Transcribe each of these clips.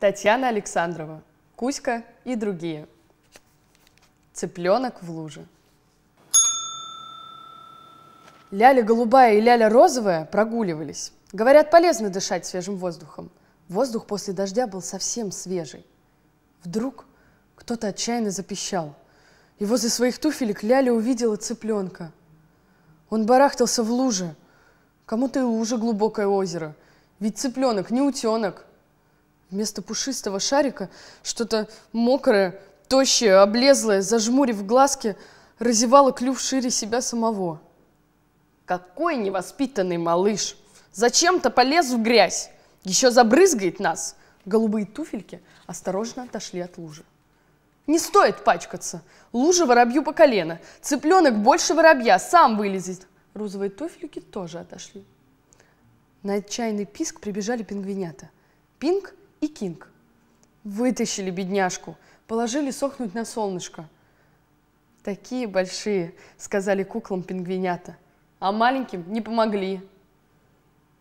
Татьяна Александрова, Кузька и другие. Цыпленок в луже. Ляля голубая и ляля розовая прогуливались. Говорят, полезно дышать свежим воздухом. Воздух после дождя был совсем свежий. Вдруг кто-то отчаянно запищал. И возле своих туфелек Ляля увидела цыпленка. Он барахтался в луже. Кому-то и лужа глубокое озеро. Ведь цыпленок не утенок. Вместо пушистого шарика что-то мокрое, тощее, облезлое, зажмурив глазки, разевало клюв шире себя самого. «Какой невоспитанный малыш! Зачем-то полез в грязь! Еще забрызгает нас!» Голубые туфельки осторожно отошли от лужи. «Не стоит пачкаться! Лужа воробью по колено! Цыпленок больше воробья! Сам вылезет!» Розовые туфельки тоже отошли. На отчаянный писк прибежали пингвинята. Пинг и Кинг. Вытащили бедняжку, положили сохнуть на солнышко. «Такие большие», — сказали куклам пингвинята, а маленьким не помогли.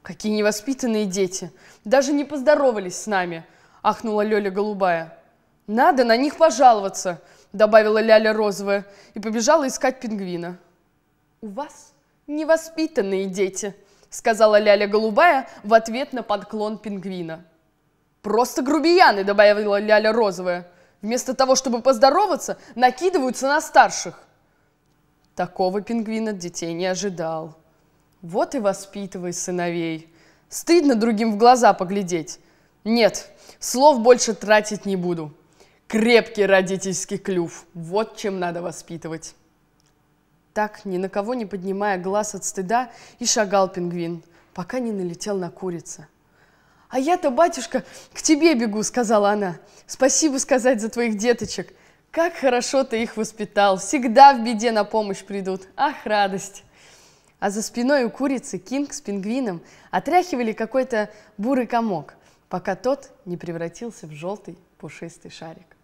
«Какие невоспитанные дети! Даже не поздоровались с нами!» — ахнула Лёля голубая. «Надо на них пожаловаться!» — добавила Ляля розовая и побежала искать пингвина. «У вас невоспитанные дети!» — сказала Ляля голубая в ответ на подклон пингвина. «Просто грубияны», — добавила Ляля Розовая. «Вместо того, чтобы поздороваться, накидываются на старших». Такого пингвин от детей не ожидал. Вот и воспитывай сыновей. Стыдно другим в глаза поглядеть. Нет, слов больше тратить не буду. Крепкий родительский клюв. Вот чем надо воспитывать. Так, ни на кого не поднимая глаз от стыда, и шагал пингвин, пока не налетел на курица. «А я-то, батюшка, к тебе бегу», — сказала она. «Спасибо сказать за твоих деточек. Как хорошо ты их воспитал. Всегда в беде на помощь придут. Ах, радость!» А за спиной у курицы Кинг с пингвином отряхивали какой-то бурый комок, пока тот не превратился в желтый пушистый шарик.